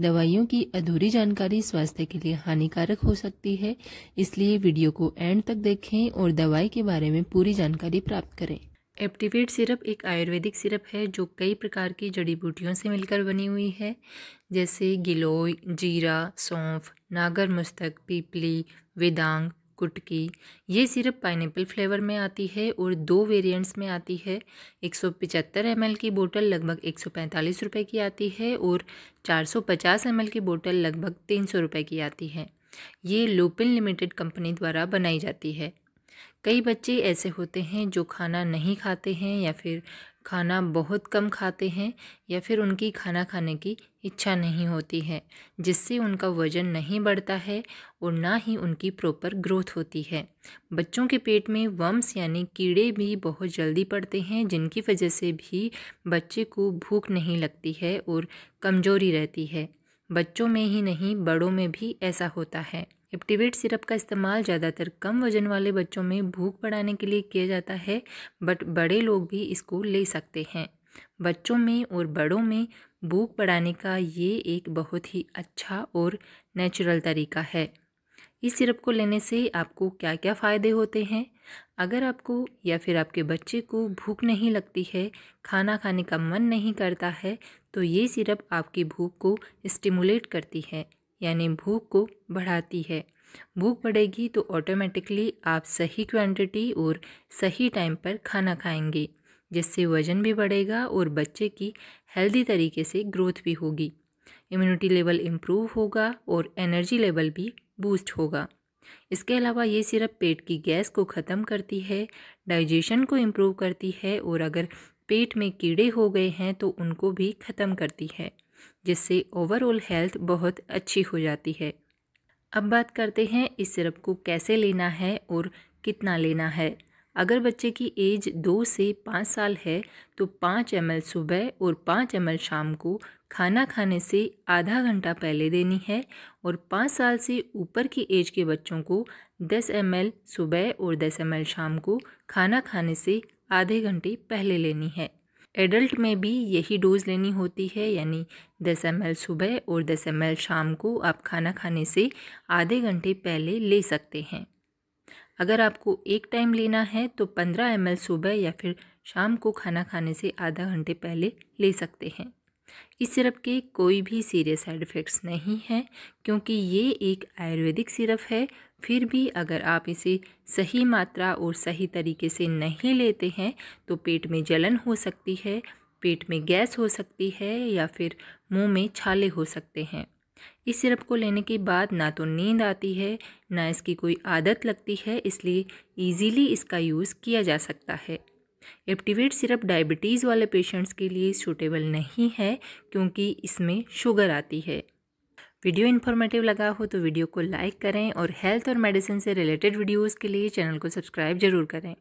दवाइयों की अधूरी जानकारी स्वास्थ्य के लिए हानिकारक हो सकती है इसलिए वीडियो को एंड तक देखें और दवाई के बारे में पूरी जानकारी प्राप्त करें एप्टिवेट सिरप एक आयुर्वेदिक सिरप है जो कई प्रकार की जड़ी बूटियों से मिलकर बनी हुई है जैसे गिलोय जीरा सौंफ नागर मस्तक पीपली वेदांग कुटकी ये सिर्फ पाइनएप्पल फ्लेवर में आती है और दो वेरिएंट्स में आती है एक सौ पिचहत्तर एम की बोतल लगभग एक सौ पैंतालीस रुपये की आती है और चार सौ पचास एम की बोतल लगभग तीन सौ रुपये की आती है ये लोपिन लिमिटेड कंपनी द्वारा बनाई जाती है कई बच्चे ऐसे होते हैं जो खाना नहीं खाते हैं या फिर खाना बहुत कम खाते हैं या फिर उनकी खाना खाने की इच्छा नहीं होती है जिससे उनका वज़न नहीं बढ़ता है और ना ही उनकी प्रॉपर ग्रोथ होती है बच्चों के पेट में वम्स यानी कीड़े भी बहुत जल्दी पड़ते हैं जिनकी वजह से भी बच्चे को भूख नहीं लगती है और कमज़ोरी रहती है बच्चों में ही नहीं बड़ों में भी ऐसा होता है एप्टिवेट सिरप का इस्तेमाल ज़्यादातर कम वजन वाले बच्चों में भूख बढ़ाने के लिए किया जाता है बट बड़े लोग भी इसको ले सकते हैं बच्चों में और बड़ों में भूख बढ़ाने का ये एक बहुत ही अच्छा और नेचुरल तरीका है इस सिरप को लेने से आपको क्या क्या फ़ायदे होते हैं अगर आपको या फिर आपके बच्चे को भूख नहीं लगती है खाना खाने का मन नहीं करता है तो ये सिरप आपकी भूख को स्टिमुलेट करती है यानी भूख को बढ़ाती है भूख बढ़ेगी तो ऑटोमेटिकली आप सही क्वांटिटी और सही टाइम पर खाना खाएंगे जिससे वज़न भी बढ़ेगा और बच्चे की हेल्दी तरीके से ग्रोथ भी होगी इम्यूनिटी लेवल इम्प्रूव होगा और एनर्जी लेवल भी बूस्ट होगा इसके अलावा ये सिर्फ पेट की गैस को ख़त्म करती है डाइजेशन को इम्प्रूव करती है और अगर पेट में कीड़े हो गए हैं तो उनको भी ख़त्म करती है जिससे ओवरऑल हेल्थ बहुत अच्छी हो जाती है अब बात करते हैं इस सिरप को कैसे लेना है और कितना लेना है अगर बच्चे की एज दो से पाँच साल है तो पाँच एम सुबह और पाँच एम शाम को खाना खाने से आधा घंटा पहले देनी है और पाँच साल से ऊपर की एज के बच्चों को दस एम सुबह और दस एम शाम को खाना खाने से आधे घंटे पहले लेनी है एडल्ट में भी यही डोज़ लेनी होती है यानी दस एम सुबह और दस एम शाम को आप खाना खाने से आधे घंटे पहले ले सकते हैं अगर आपको एक टाइम लेना है तो पंद्रह एम सुबह या फिर शाम को खाना खाने से आधा घंटे पहले ले सकते हैं इस सिरप के कोई भी सीरियस साइड इफ़ेक्ट्स नहीं हैं क्योंकि ये एक आयुर्वेदिक सिरप है फिर भी अगर आप इसे सही मात्रा और सही तरीके से नहीं लेते हैं तो पेट में जलन हो सकती है पेट में गैस हो सकती है या फिर मुंह में छाले हो सकते हैं इस सिरप को लेने के बाद ना तो नींद आती है ना इसकी कोई आदत लगती है इसलिए ईजीली इसका यूज़ किया जा सकता है एप्टिवेट सिरप डायबिटीज़ वाले पेशेंट्स के लिए सूटेबल नहीं है क्योंकि इसमें शुगर आती है वीडियो इन्फॉर्मेटिव लगा हो तो वीडियो को लाइक करें और हेल्थ और मेडिसिन से रिलेटेड वीडियोस के लिए चैनल को सब्सक्राइब जरूर करें